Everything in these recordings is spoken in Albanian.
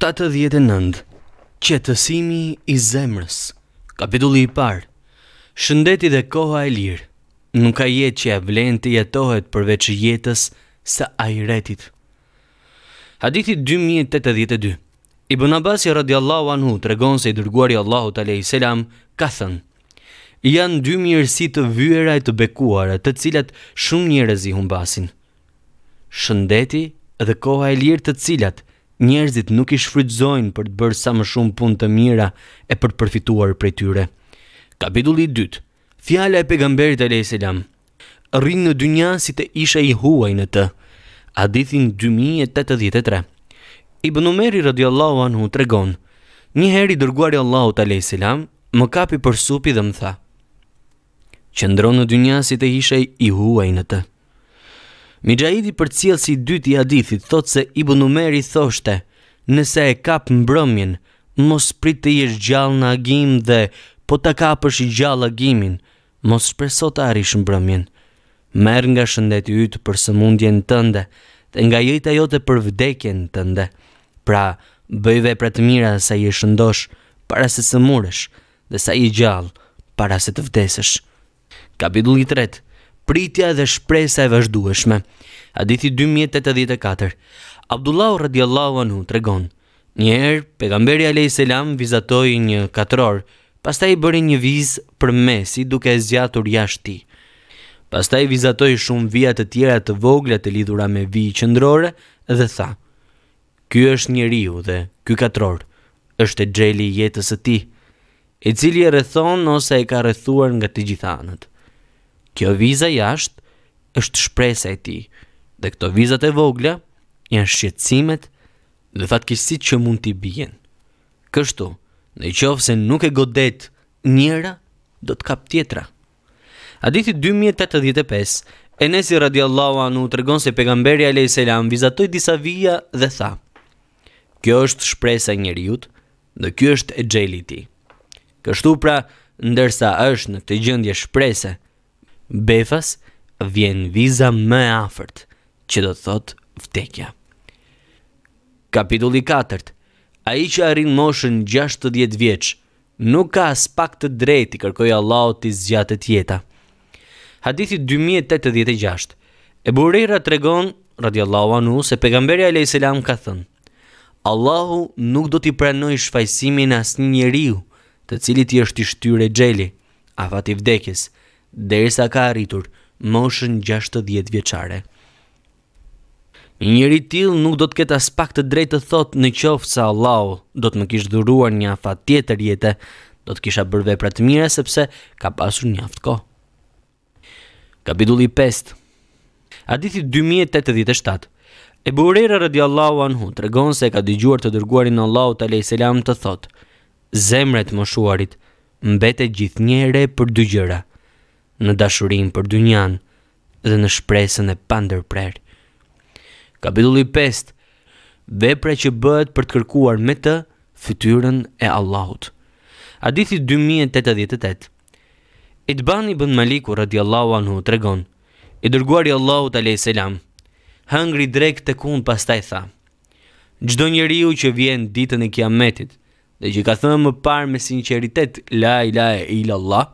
79 Qetësimi i zemrës Kapitulli i parë Shëndeti dhe koha e lirë Nuk ka jetë që e vlenë të jetohet përveç jetës së ajretit Hadithi 2082 Ibn Abasi radiallahu anhu të regon se i dërguari Allahu të lehi selam ka thënë Janë dy mirësi të vyera e të bekuara të cilat shumë njërez i humbasin Shëndeti dhe koha e lirë të cilat njerëzit nuk i shfrytëzojnë për të bërë sa më shumë punë të mira e për të përfituar prej tyre. Kapitulli 2. Fjala e pejgamberit alayhis salam. Rrin në dynja si të isha i huaj në të. Hadithin 2083. Ibn Umeri radhiyallahu anhu tregon: Një herë i dërguari Allahut alayhis salam më kapi për supi dhe më tha: Qëndron në dynja si të isha i huaj në të. Mijahidi për cilë si dyti i hadithit thot se Ibn Numeri thoshte, nëse e kap mbrëmjen, mos prit të jesh gjallë në agim dhe po të kapësh i gjallë agimin, mos shpreso të arish mbrëmjen. Merë nga shëndeti ytë për sëmundjen tënde dhe nga jëjta jote për vdekjen tënde. Pra, bëjve për të mira sa i shëndosh para se sëmuresh dhe sa i gjallë para se të vdesesh. Kapitulli 3 pritja dhe shpresa e vazhdueshme. Hadithi 2084. Abdullah radiallahu anhu tregon, një herë pejgamberi alayhis salam vizatoi një katror, pastaj i bëri një viz për mesi i duke zgjatur jashtë tij. Pastaj vizatoi shumë vija të tjera të vogla të lidhura me vi qendrore dhe tha: "Ky është njeriu dhe ky katror është e xheli i jetës së tij, i cili e rrethon ose e ka rrethuar nga të gjitha anët." Kjo viza jashtë është shpresa e ti, dhe këto vizat e vogla janë shqetësimet dhe fatkesit që mund t'i bijen. Kështu, në qovë se nuk e godet njëra, do t'kap tjetra. Aditi 2085, Enesi nesi radiallahu anu të se pegamberi a selam vizatoj disa vija dhe tha, kjo është shpresa njëri jutë dhe kjo është e gjeli ti. Kështu pra, ndërsa është në të gjëndje shprese, befas vjen viza më e afërt, që do të thot vdekja. Kapitulli 4. A i që arrin moshën 60 vjeç, nuk ka as pak të drejt i kërkoj Allahut të t'i zgjatë jetën. Hadithi 2086. E burira të regon, radiallahu anu, se pegamberi a.s. ka thënë, Allahu nuk do t'i pranoj shfajsimin as një njeriu, të cilit i është i shtyre gjeli, afat i vdekjes, derisa ka arritur moshën 60 vjeqare. Njëri tilë nuk do të ketë as pak të drejtë të thotë në qoftë sa Allahu do të më kishë dhuruar një afat tjetër jetë, do të kisha bërve pra të mire sepse ka pasur një aftë ko. Kapitulli 5 Adithi 2087 E burera Allahu anhu të regon se ka dëgjuar të dërguarin Allahu të lejë selam të thot, zemret më shuarit, mbete gjithë njere për dy gjëra – në dashurin për dy njanë dhe në shpresën e pandër prerë. Kapitulli 5 Vepre që bëhet për të kërkuar me të fytyrën e Allahut. Adithi 2088 Itban i bën Maliku radi anhu të regon i dërguar i Allahut a.s. Hëngri drek të kun pas taj tha Gjdo njeri u që vjen ditën e kiametit dhe që ka thënë më parë me sinceritet la ila e ila Allah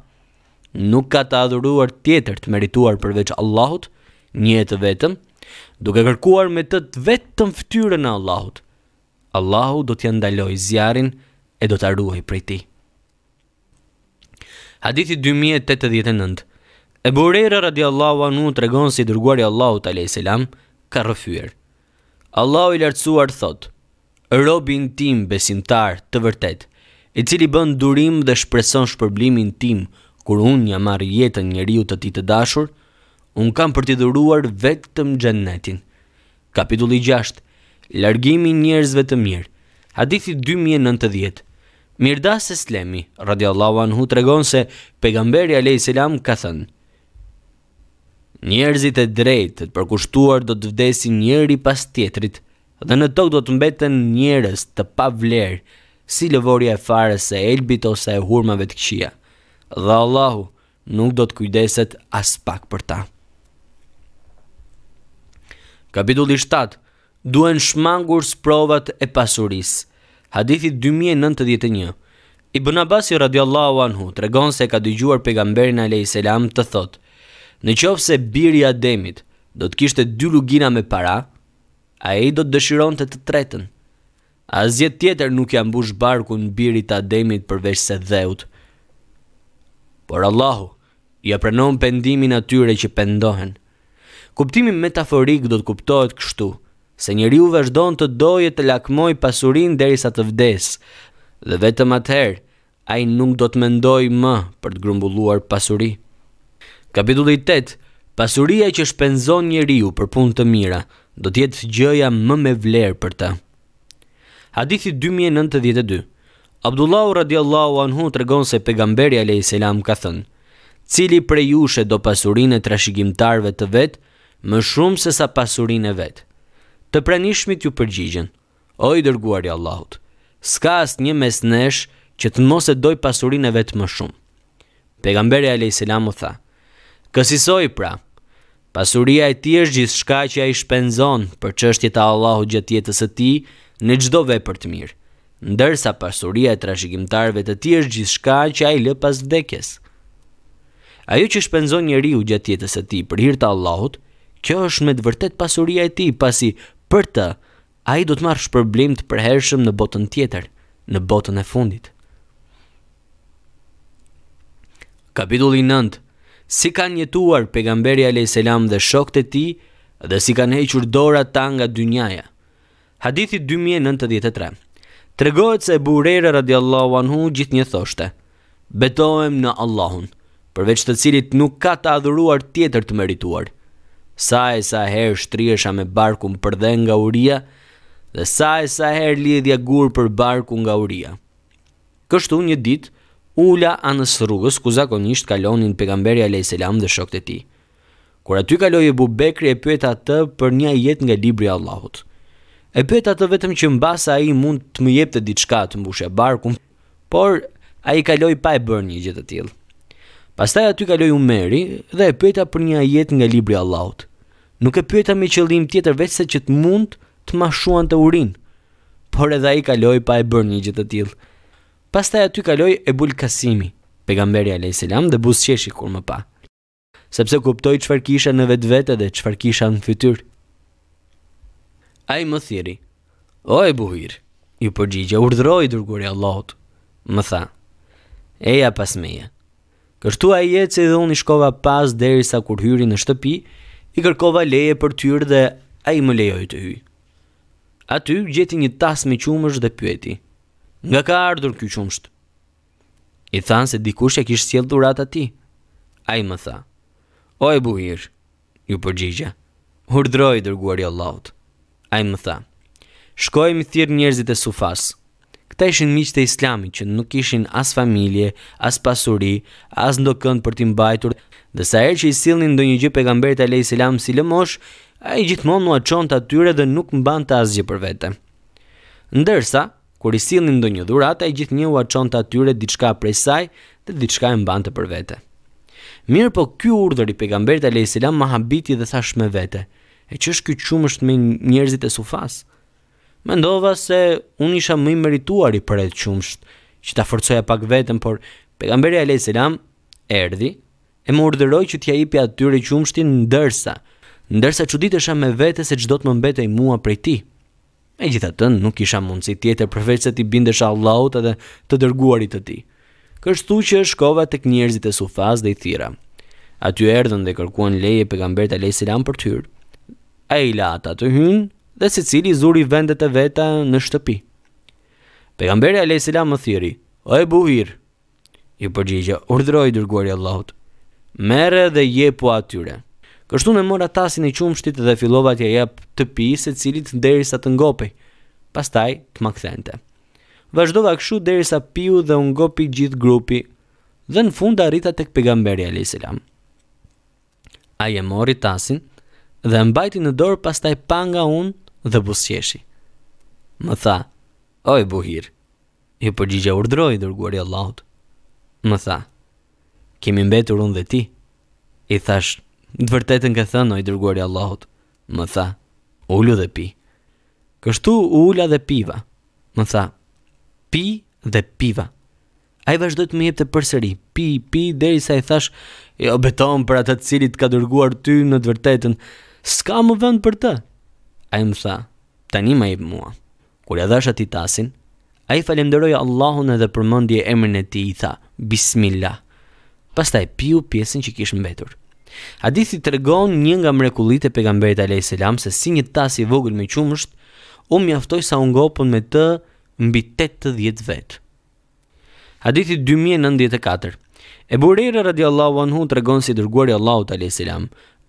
nuk ka të adhuruar tjetër të merituar përveç Allahut, një e të vetëm, duke kërkuar me të të vetë të mftyre në Allahut. Allahut do t'ja ndaloj zjarin e do t'arruaj prej ti. Hadithi 2089 E burera radi Allahu anu të regon si dërguar i Allahut a.s. ka rëfyër. Allahu i lartësuar thot, Robin tim besimtar të vërtet, i cili bën durim dhe shpreson shpërblimin tim kur unë një marrë jetën njeriu të ti të dashur, unë kam për t'i dhuruar vetëm gjennetin. Kapitulli 6. Largimi njerëzve të mirë. Hadithi 2090. Mirdas Eslemi, radiallahu anhu, të regon se pegamberi Selam ka thënë, Njerëzit e drejtë të përkushtuar do të vdesin njëri pas tjetrit, dhe në tokë do të mbeten njerëz të pa vlerë, si lëvorja e fare se elbit ose e hurmave të këqia dhe Allahu nuk do të kujdeset as pak për ta. Kapitulli 7 Duen shmangur sprovat e pasuris Hadithi 2091 Ibn Abasi radiallahu anhu të regon se ka dygjuar pegamberin a.s. të thot Në qovë se birja ademit do të kishte dy lugina me para, a e i do të dëshiron të të tretën. A tjetër nuk jam bush barku në birit ademit përveç se dheutë, por Allahu i ja pranon pendimin atyre që pendohen. Kuptimi metaforik do të kuptohet kështu, se njeriu vazhdon të doje të lakmoj pasurin derisa të vdes, dhe vetëm atëherë ai nuk do të mendoj më për të grumbulluar pasuri. Kapitulli 8, pasuria që shpenzon njeriu për punë të mira, do të jetë gjëja më me vlerë për të. Hadithi 2092 Abdullahu radiallahu anhu të regon se pegamberi a.s. ka thënë, cili prej prejushe do pasurin e trashigimtarve të vetë, më shumë se sa pasurin e vetë. Të pranishmit ju përgjigjen, o i dërguari i Allahut, s'ka asë një mes nesh që të mos e doj pasurin e vetë më shumë. Pegamberi a.s. u tha, kësisoj pra, pasuria e ti është gjithë shka që a i shpenzon për qështjet a Allahut gjëtjetës e ti në gjdove për të mirë ndërsa pasuria e trashëgimtarëve të tij është gjithçka që ai lë pas vdekjes. Ajo që shpenzon njeriu gjatë jetës së tij për hir të Allahut, kjo është me të vërtet pasuria e tij, pasi për të ai do të marrë shpërblim të përhershëm në botën tjetër, në botën e fundit. Kapitulli 9. Si kanë jetuar pejgamberi alayhis salam dhe shokët e tij dhe si kanë hequr dorat ta nga dynjaja. Hadithi 2093. Tregohet se Ebu Ureira radiallahu anhu gjithë një thoshte, betohem në Allahun, përveç të cilit nuk ka të adhuruar tjetër të merituar. Sa e sa her shtriesha me barkun për dhe nga uria, dhe sa e sa her lidhja gur për barkun nga uria. Kështu një dit, ula anës rrugës ku zakonisht kalonin pegamberi a lejselam dhe shokte e ti. Kur aty kaloi e Bekri e pyet atë për një jetë nga libri i Allahut e bëjt atë vetëm që në basa a i mund të më jep të diçka të e barkun, por a i kaloj pa e bërë një gjithë të tjilë. Pastaj aty kaloj u meri dhe e pyeta për një ajet nga libri Allahut. Nuk e pyeta me qëllim tjetër vetëse që të mund të ma shuan të urin, por edhe i kaloj pa e bërë një gjithë të tjilë. Pastaj aty kaloj e bulë kasimi, pegamberi a.s. dhe qeshi kur më pa, sepse kuptoj qëfar kisha në vetë vete dhe qëfar kisha në fytyrë. A i më thiri O e buhir Ju përgjigja urdhroj dërgur e Allahot Më tha Eja pas meja Kështu a i jetë se dhe unë i shkova pas Deri sa kur hyri në shtëpi I kërkova leje për tyrë dhe A i më lejoj të hy A ty gjeti një tas me qumësht dhe pyeti Nga ka ardhur kjo qumësht I than se dikush e kishë sjell dhurat ati A i më tha O e buhir Ju përgjigja Urdhroj dërguar e A i më tha Shkojmë thirë njerëzit e sufas Këta ishin miqë të islami që nuk ishin as familje, as pasuri, as ndo kënd për t'im bajtur Dhe sa erë që i silnin ndonjë një gjë pegamberit a lej selam si lëmosh A i gjithmonë nua qonë të atyre dhe nuk mban të asgjë për vete Ndërsa, kur i silnin ndonjë një dhurat, a i gjithë një qonë të atyre diçka prej saj dhe diçka e mban të për vete Mirë po kjo urdhër i pegamberit a lej selam ma habiti dhe thash me vete E që është këtë qumë është me njerëzit e sufas? Mendova se unë isha më i merituar i për e qumësht, që ta forcoja pak vetëm, por pegamberi Alej Selam erdi, e më urderoj që t'ja i pja atyre qumështin në dërsa, në dërsa që ditë isha me vete se që do të më mbete i mua prej ti. me gjitha të nuk isha mundësi tjetër përveç se ti bindesh Allahut edhe të dërguarit të ti. Kështu që shkova të kënjerëzit e sufas dhe i thira. Aty erdhën dhe kërkuan leje pegamberi Alej Selam për tyrë, e i lata të hynë dhe si cili zuri vendet e veta në shtëpi. Pegamberi a.s. më thiri, o e buhir, i përgjigja, urdhroj dërguari Allahut, mere dhe jepu atyre. Kështu në mora tasin e qumështit dhe filovat të jep të pi se cilit deri sa të ngopi, pastaj të makthente. Vashdova këshu deri sa piu dhe ngopi gjithë grupi dhe në fund arrita të këpigamberi a.s. Aje mori tasin, dhe mbajti në dorë pastaj pa nga unë dhe busqeshi. Më tha, oj buhir, i përgjigja urdroj i dërguar i Allahut. Më tha, kemi mbetur unë dhe ti. I thash, të vërtetën ka thënë oj dërguar i Allahut. Më tha, ullu dhe pi. Kështu ulla dhe piva. Më tha, pi dhe piva. A i të më jetë të përsëri, pi, pi, deri sa i thash, jo beton për atë të cilit ka dërguar ty në të vërtetën, s'ka më vend për të. A i më tha, tani ma i për mua. Kur e dhe shë ati tasin, a i falemderoj Allahun edhe për emrin e mërën e ti i tha, Bismillah. Pas ta e piu pjesin që kishë mbetur. Hadithi të regon një nga mrekulit e pegamberit a.s. se si një tasi vogël me qumësht, u mjaftoj sa unë gopën me të mbi 80 vetë. Hadithi 2094 E burera radiallahu anhu të regon si dërguar e Allahu a.s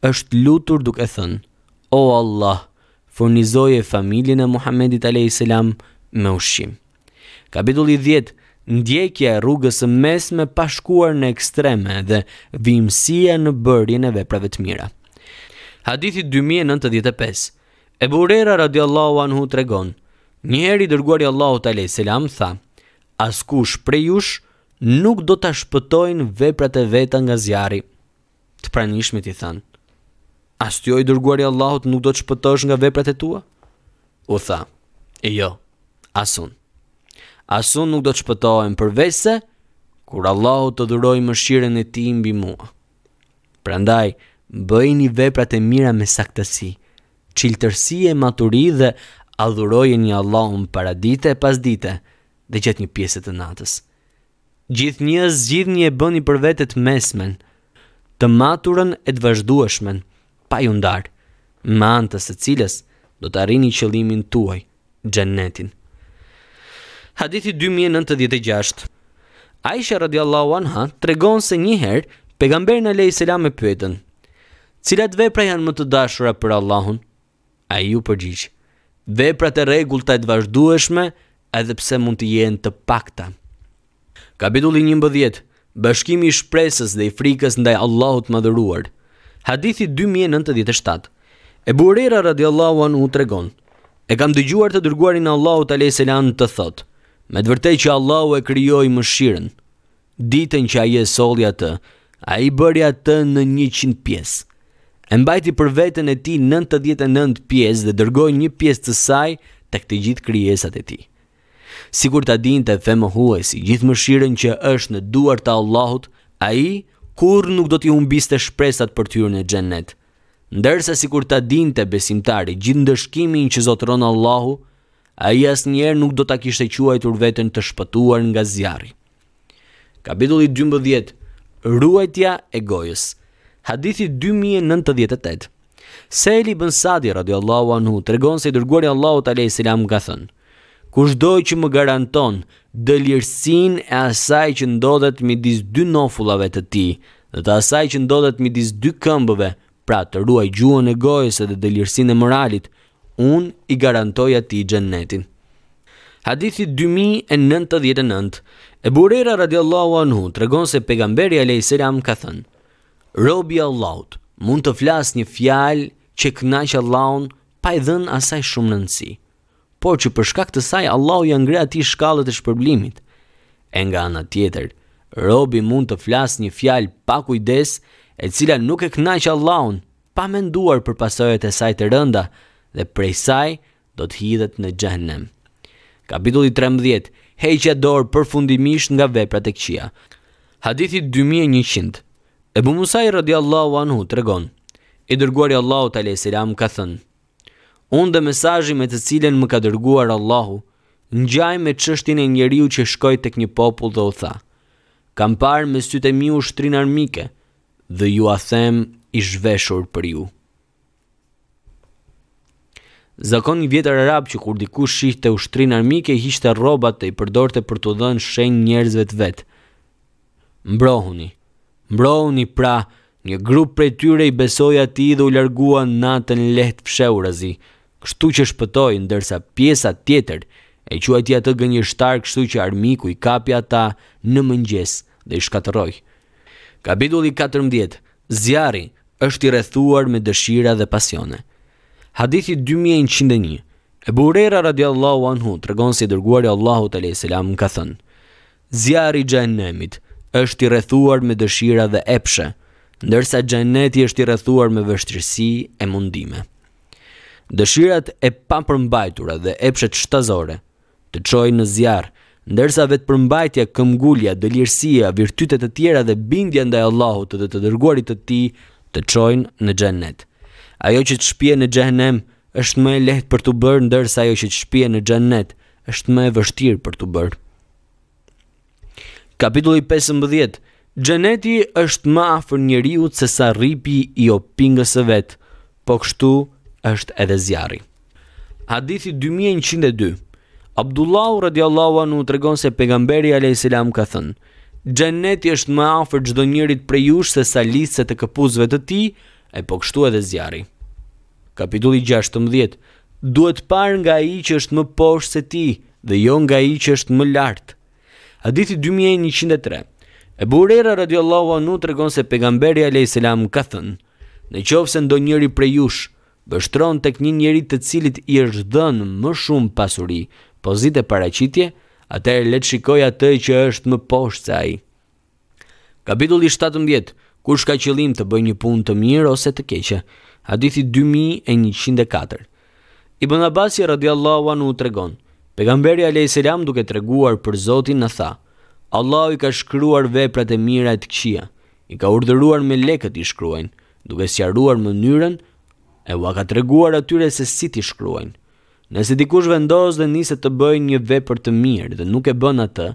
është lutur duke thënë, O Allah, furnizoje familjen e Muhammedit a.s. me ushqim. Kapitulli 10, ndjekja e rrugës së mesme pa shkuar në ekstreme dhe vimësia në bërjen e veprave të mira. Hadithi 2095. Ebu Rera radiallahu anhu tregon. dërguar i dërguari Allahu te alayhis salam tha: Askush prej jush nuk do ta shpëtojnë veprat e veta nga zjarri. Të pranishmit i than: as ti i dërguari i Allahut nuk do të shpëtosh nga veprat e tua? U tha: E jo, asun. Asun nuk do të shpëtohem përveçse kur Allahu të dhurojë mëshirën e tij mbi mua. Prandaj, bëjini veprat e mira me saktësi, çiltërsi e maturi dhe adhurojeni Allahun para dite e pas dite, dhe gjatë një pjese të natës. Gjithë një zgjidhni e bëni për vetet mesmen, të maturën e të vazhdueshmen pa ju ndarë, me anë cilës do të arrini qëllimin tuaj, xhenetin. Hadithi 2096. Aisha radhiyallahu anha tregon se një herë pejgamberi në lejë selam e pyetën: "Cilat vepra janë më të dashura për Allahun?" Ai u përgjigj: "Veprat e rregullta e të vazhdueshme, edhe pse mund të jenë të pakta." Kapitulli 11. Bashkimi i shpresës dhe i frikës ndaj Allahut Madhëruar. Hadithi 2097 E burera radiallahu anu të regon E kam dëgjuar të dërguarin Allahu të lej selan të thot Me të vërtej që Allahu e kryoj më shiren Ditën që aje solja të A i bërja të në një qind pjesë E mbajti për vetën e ti 99 pjesë dhe dërgoj një pjesë të saj të këtë gjithë kryesat e ti. Sigur të adin të femë huaj si gjithë më shiren që është në duar të Allahut, a i kur nuk do t'i humbiste shpresat për t'yrë në gjennet. Ndërsa si kur ta dinte besimtari gjithë ndërshkimin që zotëron Allahu, a i asë njerë nuk do t'a kishte quajtur vetën të shpëtuar nga zjarri. Kapitulli 12. Ruajtja e gojës Hadithi 2098 Seli bën Sadi radiallahu anhu të regon se i dërguari Allahu të lejë selam ka thënë kushdo që më garanton dëlirësin e asaj që ndodhet midis dy nofullave të ti, dhe të asaj që ndodhet midis dy këmbëve, pra të ruaj gjuën e gojës edhe dëlirësin e moralit, unë i garantoj ati gjennetin. Hadithi 2099, e burera radiallahu anhu të regon se pegamberi a Seram ka thënë, Robi Allahut mund të flas një fjalë që kënaq Allahun pa i dhënë asaj shumë rëndësi por që për shkak të saj Allahu ia ngre atij shkallët e shpërblimit. E nga ana tjetër, robi mund të flasë një fjalë pa kujdes, e cila nuk e kënaq Allahun, pa menduar për pasojat e saj të rënda dhe prej saj do të hidhet në xhennem. Kapitulli 13. Heqja dorë përfundimisht nga veprat e këqija. Hadithi 2100. Ebu Musa radiallahu anhu tregon: E dërguari Allahu të lejë selam ka thënë: unë dhe mesajji me të cilën më ka dërguar Allahu, në gjaj me qështin e njeriu që shkoj të kënjë popull dhe u tha, kam parë me sytë e mi u shtrin armike, dhe ju a them i zhveshur për ju. Zakon një vjetër arab që kur diku shihte të ushtrin armike, hishte robat të i përdorte për të dhënë shenjë njerëzve të vetë. Mbrohuni, mbrohuni pra, një grup për tyre i besoj ati dhe u larguan natën lehtë fsheurazi, kështu që shpëtoi ndërsa dërsa pjesat tjetër e quajti atë të gënjë shtarë kështu që armiku i kapja ta në mëngjes dhe i shkateroj. Kapitulli 14. Zjari është i rethuar me dëshira dhe pasione. Hadithi 2101. Ebu burera radiallahu anhu të se si dërguar e Allahu të selam në ka thënë. Zjari xhenemit është i rethuar me dëshira dhe epshe, ndërsa xheneti është i rethuar me vështirësi e mundime dëshirat e përmbajtura dhe epshet shtazore, të qojnë në zjarë, ndërsa vetë përmbajtja, këmgullja, dëlirësia, virtytet të tjera dhe bindja ndaj Allahut dhe të dërguarit të ti, të qojnë në gjennet. Ajo që të shpje në gjennem, është me leht për të bërë, ndërsa ajo që të shpje në gjennet, është me vështirë për të bërë. Kapitulli 15 Gjeneti është ma afër njeriut se sa ripi i opingës e vetë, po kështu është edhe zjarri. Hadithi 2102. Abdullah radiallahu anhu tregon se pejgamberi alayhis salam ka thënë: "Xhenneti është më afër çdo njerit prej jush se sa lisë të këpuzve të tij, e po kështu edhe zjarri." Kapitulli 16. Duhet par nga i që është më poshë se ti dhe jo nga i që është më lartë. Hadithi 2103, e burera radiallahu anu të regon se pegamberi a.s. ka thënë, në qovë se ndo njëri prejush, bështron të kënjë njëri të cilit i është dënë më shumë pasuri, pozit e paracitje, atër le të shikoj atë që është më poshtë se i. Kapitulli 17. Kush ka qëllim të bëj një pun të mirë ose të keqe? Hadithi 2104. Ibn Abasi radiallahu anu të regon. Pegamberi a.s. duke të reguar për Zotin në tha, Allah i ka shkruar veprat e mira e të këqia, i ka urdhëruar me leket i shkruajnë, duke sjaruar mënyrën e ua ka të reguar atyre se si t'i shkruajnë. Nëse dikush vendos dhe nise të bëjnë një vepër të mirë dhe nuk e bën atë,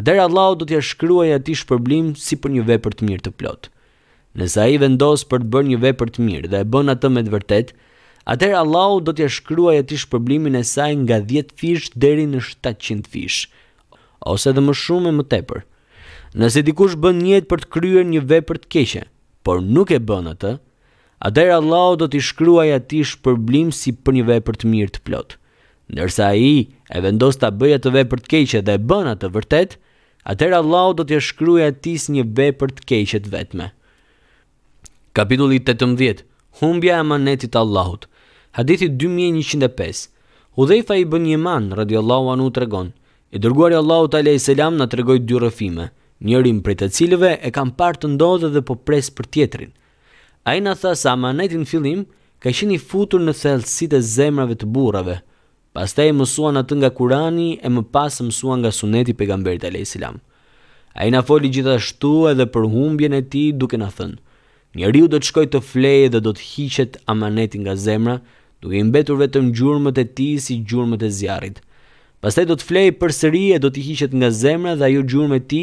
atëherë Allahu do t'ja shkruaj shkruajë atij shpërblim si për një vepër të mirë të plot. Nëse ai vendos për të bërë një vepër të mirë dhe e bën atë me të vërtet, atëherë Allahu do t'ja shkruaj shkruajë atij shpërblimin e saj nga 10 fish deri në 700 fish, ose edhe më shumë e më tepër. Nëse dikush bën njëjtë për të kryer një vepër të keqe, por nuk e bën atë, atëherë Allahu do t'i shkruaj atij shpërblim si për një vepër të mirë të plot. Ndërsa ai e vendos ta bëjë atë vepër të keqe dhe e bën atë vërtet, atëherë Allahu do t'i shkruaj atij si një vepër të keqe të vetme. Kapitulli 18. Humbja e amanetit Allahut. Hadithi 2105. Hudhaifa ibn Yaman radiallahu anhu tregon, i dërguari Allahu te alayhi selam na tregoi dy rrëfime, njërim prej të cilëve e kam parë të ndodhe dhe po pres për tjetrin. A i në tha sa fillim, ka shini futur në thelësit e zemrave të burave, pas te e mësuan atë nga kurani e më pas mësuan nga suneti pegamberit a silam. A i në foli gjithashtu edhe për humbjen e ti duke në thënë, njeriu do të shkoj të fleje dhe do të hiqet amanetin nga zemra, duke i mbetur vetëm gjurëmët e ti si gjurëmët e zjarit. Pas te do të fleje për sëri e do të hiqet nga zemra dhe ajo gjurëmët ti,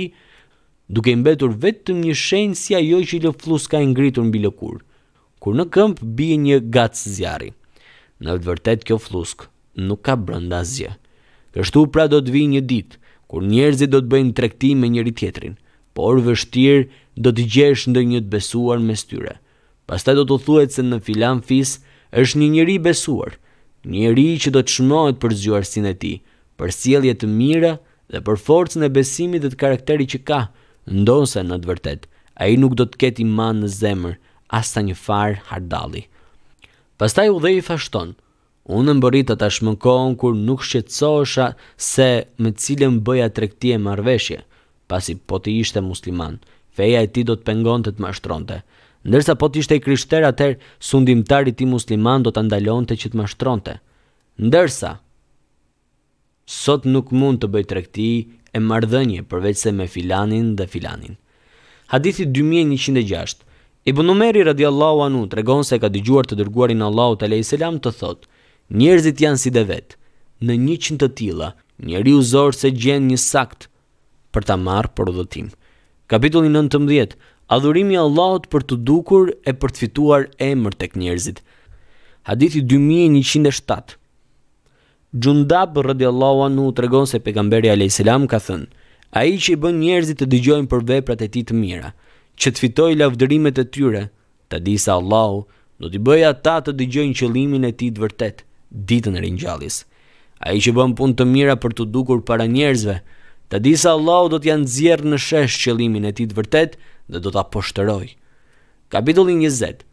duke mbetur vetëm një shenjë si ajo që i lë fluska ngritur mbi lëkurë, kur në këmp bie një gac zjarri. Në të vërtetë kjo flusk, nuk ka brenda asgjë. Kështu pra do të vijë një ditë kur njerëzit do të bëjnë tregti me njëri tjetrin, por vështirë do të gjesh ndonjë të besuar mes tyre. Pastaj do të thuhet se në filan fis është një njeri besuar, një njeri që do të shmohet për zgjuarsinë e tij, për sjellje të mira dhe për forcën e besimit dhe të karakterit që ka ndonë në të vërtet, a i nuk do të ketë iman në zemër, asta një farë hardali. Pastaj u dhe i fashton, unë më bërit të tashmënkohën kur nuk shqetsosha se me cilën bëja trekti e marveshje, pasi po të ishte musliman, feja e ti do të pengon të të mashtronte. Ndërsa po të ishte i krishter atër, sundimtari ti musliman do të ndalon të që të mashtronte. Ndërsa, sot nuk mund të bëj trekti e mardhënje përveç se me filanin dhe filanin. Hadithi 2106 Ibn Umeri Allahu anu të regon se ka dëgjuar të dërguarin Allahu të lejë selam të thot Njerëzit janë si dhe vetë, në një qënë të tila, njeri u zorë se gjenë një sakt për ta marë për dhëtim. Kapitullin 19 Adhurimi Allahut për të dukur e për të fituar emër tek njerëzit. Hadithi 2107 Gjundab radiallahu anu të regon se pegamberi a.s. ka thënë, a i që i bën njerëzit të digjojnë për veprat e ti të mira, që të fitoj lavdërimet e tyre, të di sa allahu, do t'i bëja ta të digjojnë qëlimin e ti të vërtet, ditën e rinjallis. A i që i bën pun të mira për të dukur para njerëzve, të di sa allahu do t'janë zjerë në shesh qëlimin e ti të vërtet dhe do t'a poshtëroj. Kapitullin 20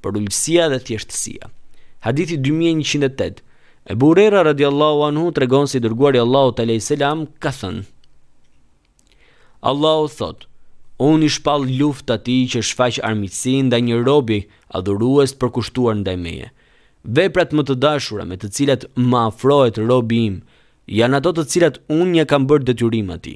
Për ullësia dhe thjeshtësia Hadithi 2108 E burera radiallahu anhu të regon si dërguar i allahu të lejë selam ka thënë Allahu thot Unë i shpal luft të ti që shfaq armitsi dhe një robi për përkushtuar ndaj meje Veprat më të dashura me të cilat më afrohet robi im janë ato të cilat unë një kam bërë detyrim ati.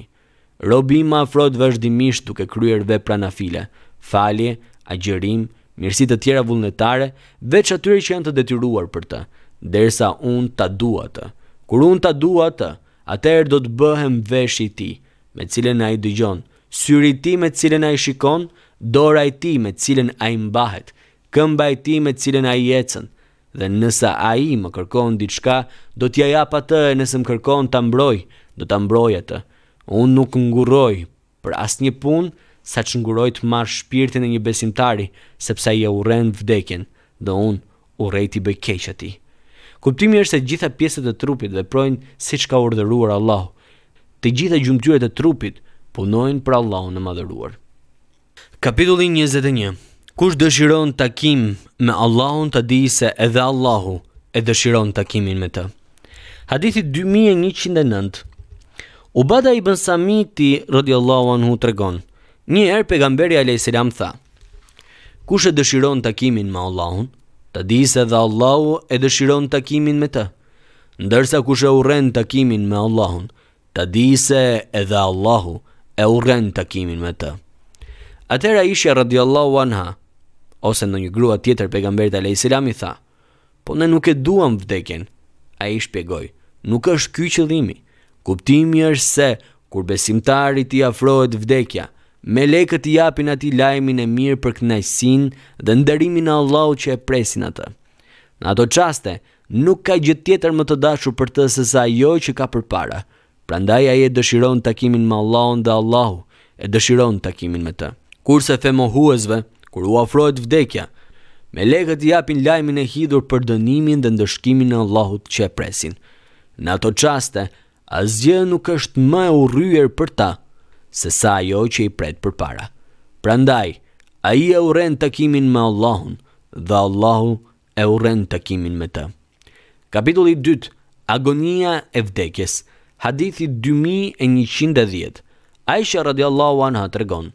Robi më afrohet vazhdimisht duke kryer vepra na file, falje, agjerim, mirësit të tjera vullnetare, veç atyre që janë të detyruar për të derisa un ta dua Kur un ta dua atë, atëherë do të bëhem vesh i ti, me cilën ai dëgjon, syri i ti me cilën ai shikon, dora i ti me cilën ai mbahet, këmba i ti me cilën ai ecën. Dhe nësa a i më kërkon diçka, do t'ja ja pa të e nëse më kërkon ta mbroj, do ta mbroj e të. Unë nuk ngurroj për asë një pun, sa që nguroj të marë shpirtin e një besimtari, sepse i e uren vdekjen, dhe unë urejti bëjkeqë ati. Kuptimi është se gjitha pjesët e trupit veprojnë siç ka urdhëruar Allahu. Të gjitha gjymtyrët e trupit punojnë për Allahun e Madhëruar. Kapitulli 21. Kush dëshiron takim me Allahun, ta di se edhe Allahu e dëshiron takimin me të. Hadithi 2109. Ubada ibn Samiti radhiyallahu anhu tregon, një herë pejgamberi alayhis salam tha: Kush e dëshiron takimin me Allahun, të di se dhe Allahu e dëshiron takimin me të. Ndërsa kush e urren takimin me Allahun, të di se edhe Allahu e urren takimin me të. Atëra ishja radiallahu anha, ose në një grua tjetër pegamberit a lejë silami tha, po ne nuk e duam vdekjen, a i shpjegoj, nuk është ky qëllimi, kuptimi është se kur besimtarit i afrohet vdekja, me lekët i japin ati lajimin e mirë për kënajsin dhe ndërimin e Allahu që e presin atë. Në ato qaste, nuk ka gjithë tjetër më të dashu për të sësa sa që ka për para, pra ndaj aje dëshiron takimin me Allahun dhe Allahu e dëshiron takimin me të. Kurse femohuesve, kur u afrojt vdekja, me lekët i japin lajimin e hidur për dënimin dhe ndëshkimin e Allahut që e presin. Në ato qaste, asgjë nuk është më e urryer për ta, se sa ajo që i pret për para. Prandaj, a i e uren takimin me Allahun dhe Allahu e uren takimin me të. Kapitulli 2. Agonia e vdekjes Hadithi 2110 Aisha radiallahu anha të regon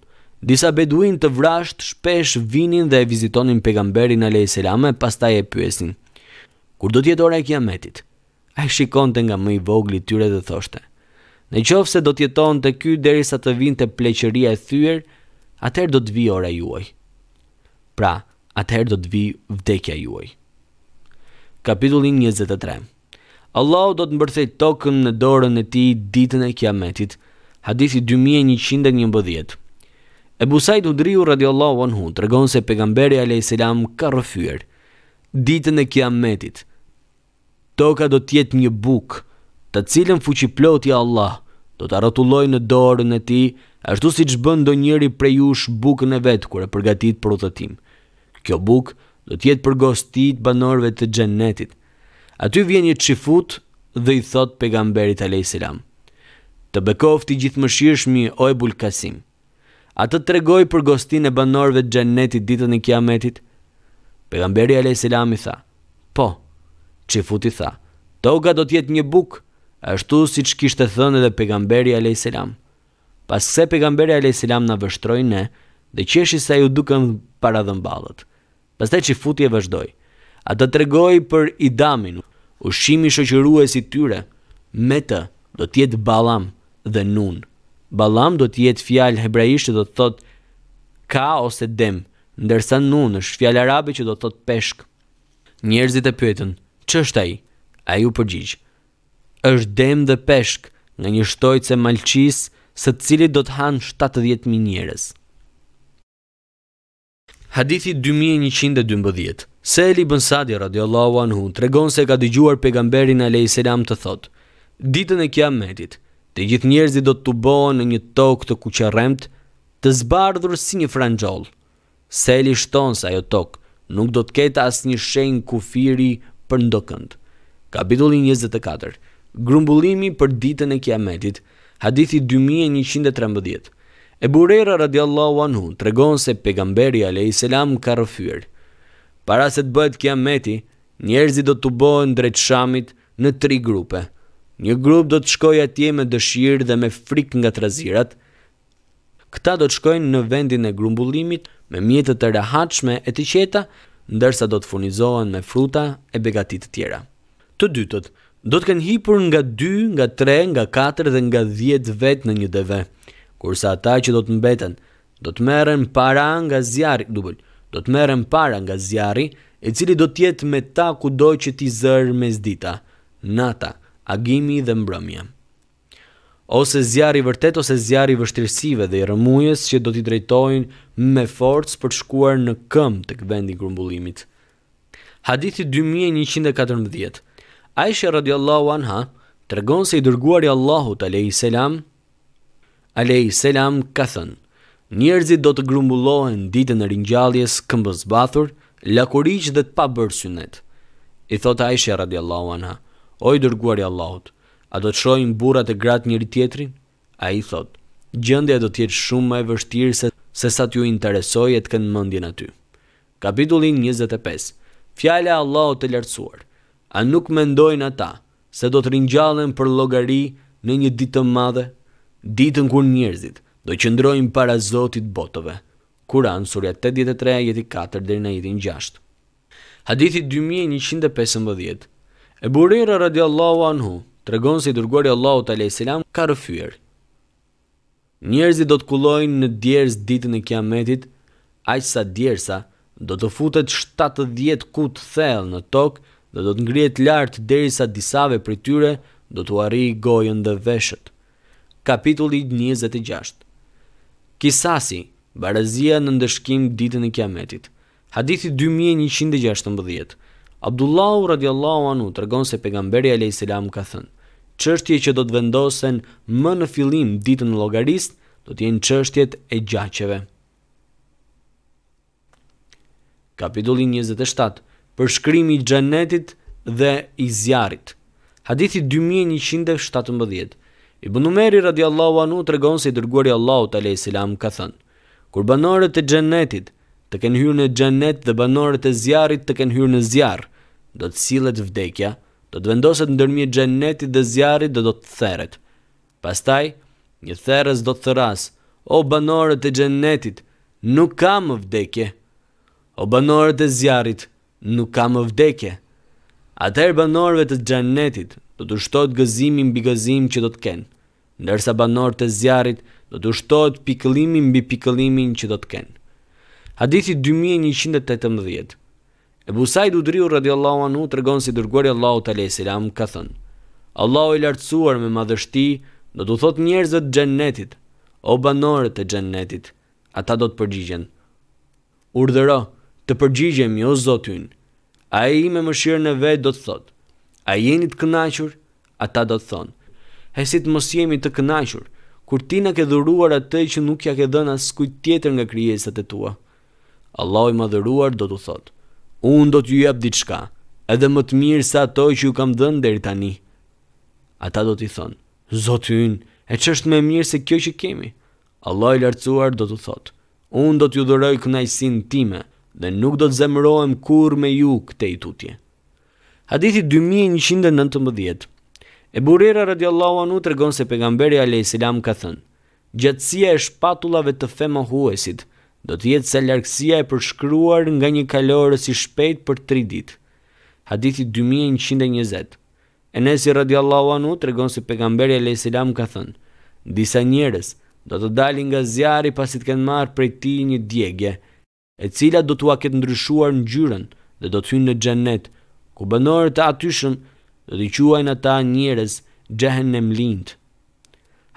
Disa beduin të vrasht shpesh vinin dhe e vizitonin pegamberin Alei Selame pas e pyesin Kur do tjetë ora e kiametit? A i shikon të nga më i vogli tyre dhe thoshte Në qofë se do tjeton të ky derisa të vinte të pleqëria e thyër, atëherë do të vi ora juaj. Pra, atëherë do të vi vdekja juaj. Kapitullin 23 Allahu do të mbërthej tokën në dorën e ti ditën e kiametit, hadithi 2111. Ebu Said Udriu radiallahu anhu të regon se pegamberi a.s. ka rëfyrë. ditën e kiametit, toka do tjetë një bukë, të cilën fuqi ploti Allah do ta rrotulloj në dorën e ti, ashtu siç bën ndonjëri prej jush bukën e vet kur e përgatit për udhëtim. Kjo bukë do të jetë për gostit banorëve të xhennetit. Aty vjen një çifut dhe i thot pejgamberit Silam. "Të bekofti gjithëmshirshmi o Ebul Kasim." A të tregoj për gostin e banorëve të xhennetit ditën e Kiametit? Pejgamberi Silam i tha: "Po." Çifuti tha: "Toga do të jetë një bukë ashtu si që kishtë të thënë edhe pegamberi a.s. Pas se pegamberi a.s. në vështrojnë ne, dhe qeshi sa ju dukem para dhe mbalët. Pas te që futje vëzdoj, a të tregoj për i damin, u shimi e si tyre, me të do tjetë balam dhe nun. Balam do tjetë fjalë hebraishtë do të thot ka ose dem, ndërsa nun është fjalë arabi që do të thot peshk. Njerëzit e pyetën, që është a i? A ju përgjigjë është dem dhe peshk nga një shtojtë se malqis së cili do të hanë 70.000 njërës. Hadithi 2112 Se Eli Bën Sadi radiallahu anhu të regon se ka dëgjuar pegamberin a selam të thot Ditën e kja metit, të gjithë njerëzit do të të në një tokë të kuqeremt të zbardhur si një franxol. Se Eli shtonë se ajo tokë nuk do të ketë asë një shenjë kufiri për ndokënd. Kapitulli 24 Grumbullimi për ditën e kiametit, hadithi 2113. E burera radiallahu anhu të regon se pegamberi ale i selam ka rëfyrë. Para se të bëhet kiameti, njerëzit do të bëhen drejt shamit në tri grupe. Një grup do të shkoj atje me dëshirë dhe me frikë nga të razirat. Këta do të shkojnë në vendin e grumbullimit me mjetët të rehatshme e të qeta, ndërsa do të furnizohen me fruta e begatit të tjera. Të dytët, do të kenë hipur nga 2, nga 3, nga 4 dhe nga 10 vet në një deve. Kurse ata që do të mbeten, do të merren para nga zjarri, dubël. Do të merren para nga zjarri, i cili do të jetë me ta kudo që ti zër mesdita, nata, agimi dhe mbrëmje. Ose zjarri vërtet ose zjarri vështirësive dhe i rëmujës që do t'i drejtojnë me forcë për shkuar në këmbë tek vendi grumbullimit. Hadithi 2114 Aisha radiallahu anha, të se i dërguar i Allahut alehi selam, alehi selam ka thënë, njerëzit do të grumbullohen ditën në rinjalljes këmbës bathur, lakurish dhe të pa bërë synet. I thot Aisha radiallahu anha, o i dërguar i Allahut, a do të shojnë burat e gratë njëri tjetrin? A i thot, gjëndja do tjetë shumë më e vështirë se, se sa t'ju interesoj e të kënë mëndin aty. Kapitullin 25 Fjale Allahut të lartësuar A nuk mendojnë ata se do të ringjallen për llogari në një ditë të madhe, ditën kur njerëzit do qëndrojnë para Zotit botëve. Kur'an surja 83 ajeti 4 deri në ajetin 6. Hadithi 2115. E Burira radiallahu anhu tregon se i dërguari Allahu te selam ka rrëfyer. Njerëzit do të kullojnë në djerëz ditën e Kiametit, aq sa djersa do të futet 70 kut thellë në tokë dhe do të ngrihet lart derisa disa veprë tyre do të arrijë gojën dhe veshët. Kapitulli 26 Kisasi, barazia në ndëshkim ditën e kiametit. Hadithi 2116 Abdullahu Radiallahu Anu të rgonë se Pegamberi Alejselamu ka thënë, qështje që do të vendosen më në filim ditën në logaristë do të jenë qështjet e gjaqeve. Kapitulli 27 për shkrimi i xhenetit dhe i zjarrit. Hadithi 2117. Ibn Umeri radiallahu anu të regon se i dërguari Allahu të selam ka thënë, kur banorët e gjennetit të kenë hyrë në gjennet dhe banorët e zjarit të kenë hyrë në zjarë, do të silet vdekja, do të vendoset në dërmi e gjennetit dhe zjarit dhe do të theret. Pastaj, një theres do të thëras, o banorët e gjennetit, nuk kam vdekje. O banorët e zjarit, nuk ka më vdekje. Atëherë banorëve të xhanetit do të shtohet gëzimi mbi gëzim që do të kenë, ndërsa banorët të zjarrit do të shtohet pikëllimi mbi pikëllimin që do të kenë. Hadithi 2118. Ebu Said Udriu radhiyallahu anhu tregon si dërguari Allahu të alayhis salam ka thënë: Allahu i lartësuar me madhështi do të thotë njerëzve të xhenetit, o banorët e xhenetit, ata do të përgjigjen: Urdhëro, të përgjigjem jo zotin. A i me shirë në vetë do të thot. A jeni të kënachur? A ta do të thonë. Hesit mos jemi të kënachur, kur ti në ke dhuruar atë që nuk ja ke dhënë as kujt tjetër nga krijesat e tua. Allah i madhëruar do të thot. Unë do t'ju jep diçka, edhe më të mirë se ato që ju kam dhënë deri tani. Ata do t'i thonë, Zotë ynë, e që është me mirë se kjo që kemi? Allah i lartësuar do të thotë, unë do t'ju dhuroj kënajsin time, dhe nuk do të zemërohem kur me ju këte i tutje. Hadithi 2119 E burira radiallahu anu të regon se pegamberi a.s. ka thënë, gjatësia e shpatullave të fema huesit, do të jetë se larkësia e përshkruar nga një kalorës i shpejt për 3 ditë. Hadithi 2120 Enesi radiallahu anu të regon se pegamberi a lejselam ka thënë, disa njerës do të dalin nga zjarri pasit kënë marë prej ti një djegje, e cila do t'ua ketë ndryshuar në gjyren dhe do t'hynë në gjennet, ku bënore e atyshëm dhe t'i quajnë ata njërez gjehen në mlind.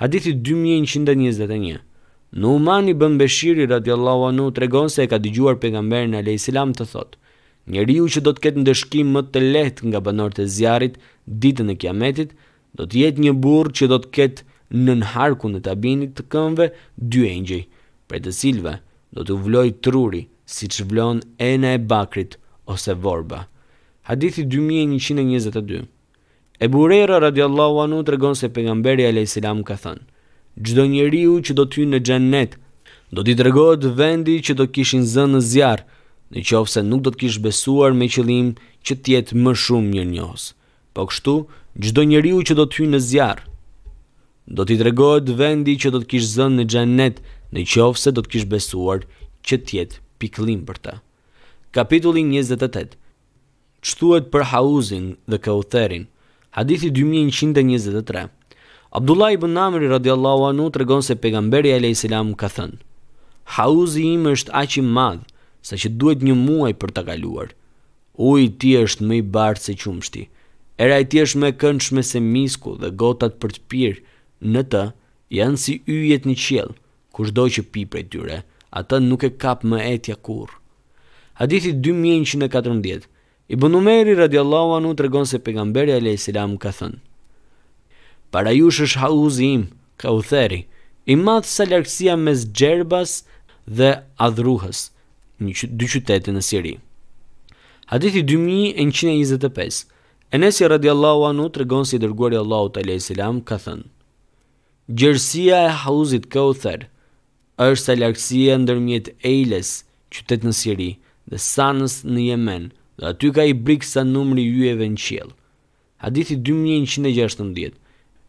Hadithi 2121 Në umani i bën Beshiri radiallahu anu të regon se e ka digjuar pegamber në lej silam të thot, njëriu që do t'ket në dëshkim më të leht nga bënorët e ditën e kiametit, do që do të këmve që do në dëshkim më të leht nga bënorët e zjarit ditën e kiametit, do t'jet një burë që do t'ket në nëharku në tabinit të këmve dy engjëj, për të silve, do të vloj truri si që vlon ena e bakrit ose vorba. Hadithi 2122 E burera radiallahu anu të regon se pengamberi a.s. ka thënë Gjdo njeri u që do t'y në gjennet Do t'i dregojt vendi që do kishin zënë në zjarë Në qofë se nuk do t'kish besuar me qëlim që tjetë më shumë një njësë. Po kështu, gjdo njeri u që do t'y në zjarë Do t'i dregojt vendi që do t'kish zënë në gjennet në qovë se do të kishë besuar që tjetë piklim për të. Kapitullin 28 Qëtuet për hauzin dhe kautherin Hadithi 2123 Abdullah ibn Amri radiallahu anu të regon se pegamberi e lejë ka thënë Hauzi im është aqë madhë sa që duhet një muaj për të kaluar Uj ti është më i bardhë se qumshti Era i ti është më këndshme se misku dhe gotat për të pirë Në të janë si yjet një qjelë kush doj që pi e tyre, ata nuk e kap më etja kur. Hadithi 2114, Ibn Umeri radiallahu anu të regon se pegamberi a.s. ka thënë, Para jush është hauzi im, ka u theri, i madhë sa lërksia mes Gjerbas dhe Adhruhës, një dy qytete në Siri. Hadithi 2125, Enesi radiallahu anu të regon si dërguar e Allahu t.a.s. ka thënë, Gjersia e hauzit ka u është në ndërmjet Eiles, qytet në Siri, dhe Sanës në Jemen, dhe aty ka i brikë sa numri jyjeve në qjellë. Hadithi 2116,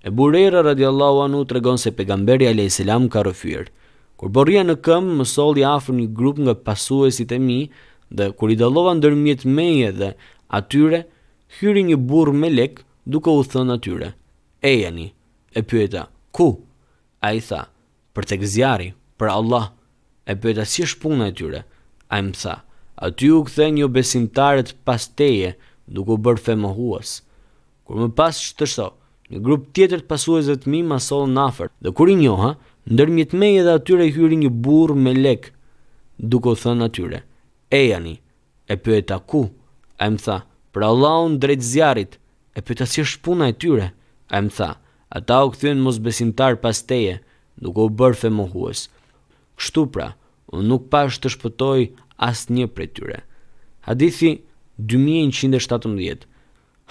e burera radiallahu anu të regon se pegamberi a.s. ka rëfyrë. Kur borria në këmë, më soli afrë një grup nga pasuesit e mi, dhe kur i dalova ndërmjet meje dhe atyre, hyri një burë me lek duke u thënë atyre. Ejani, e pyeta, ku? A i tha, për të zjarë për Allah, e përta si është e tyre, a më tha, aty u këthe një jo besimtarët pas teje, duke u bërë femë huas. Kur më pas që të shto, një grup tjetër të pasuaz e të mi ma solë në afer, dhe kur i njoha, ndërmjet me edhe dhe atyre hyri një burë me lek, duko thënë atyre, e jani, e përta ku, a më tha, për Allah unë drejt zjarit, e përta si është e tyre, a më tha, ata u këthe mos besimtar pas teje, duke u bërë fe më Kështu pra, unë nuk pash të shpëtoj asë një për tyre. Hadithi 2117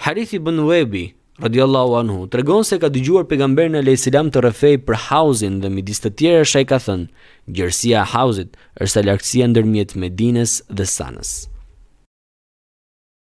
Harithi bën webi, radiallahu anhu, të regon se ka dygjuar pegamber në silam të rëfej për hauzin dhe midis të tjere shaj ka thënë, gjërësia hauzit është alakësia ndërmjet mjetë Medines dhe Sanës.